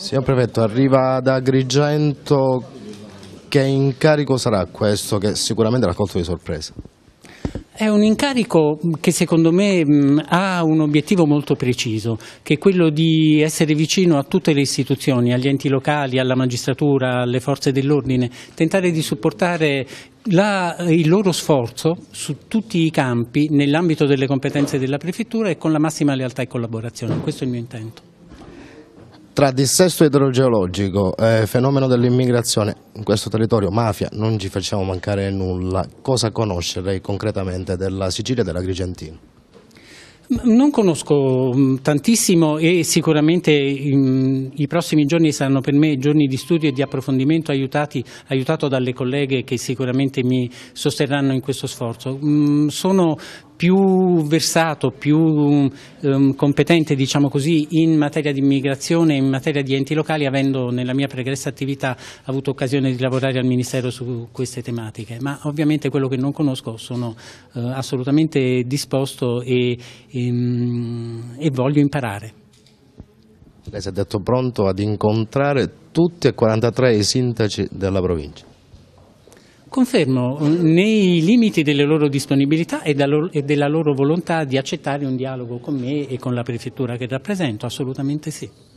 Signor Prefetto, arriva da Agrigento, che incarico sarà questo che sicuramente l'ha colto di sorpresa? È un incarico che secondo me mm, ha un obiettivo molto preciso, che è quello di essere vicino a tutte le istituzioni, agli enti locali, alla magistratura, alle forze dell'ordine, tentare di supportare la, il loro sforzo su tutti i campi nell'ambito delle competenze della Prefettura e con la massima lealtà e collaborazione. Questo è il mio intento tra dissesto idrogeologico, eh, fenomeno dell'immigrazione in questo territorio, mafia, non ci facciamo mancare nulla. Cosa conosce lei concretamente della Sicilia e dell'Agrigentino? Non conosco tantissimo e sicuramente i prossimi giorni saranno per me giorni di studio e di approfondimento aiutati, aiutato dalle colleghe che sicuramente mi sosterranno in questo sforzo. sono più versato, più ehm, competente diciamo così, in materia di immigrazione, in materia di enti locali, avendo nella mia pregressa attività avuto occasione di lavorare al Ministero su queste tematiche. Ma ovviamente quello che non conosco sono eh, assolutamente disposto e, e, ehm, e voglio imparare. Lei si è detto pronto ad incontrare tutti e 43 i sindaci della provincia. Confermo, nei limiti delle loro disponibilità e, della loro volontà di accettare un dialogo con me e con la prefettura che rappresento, assolutamente sì.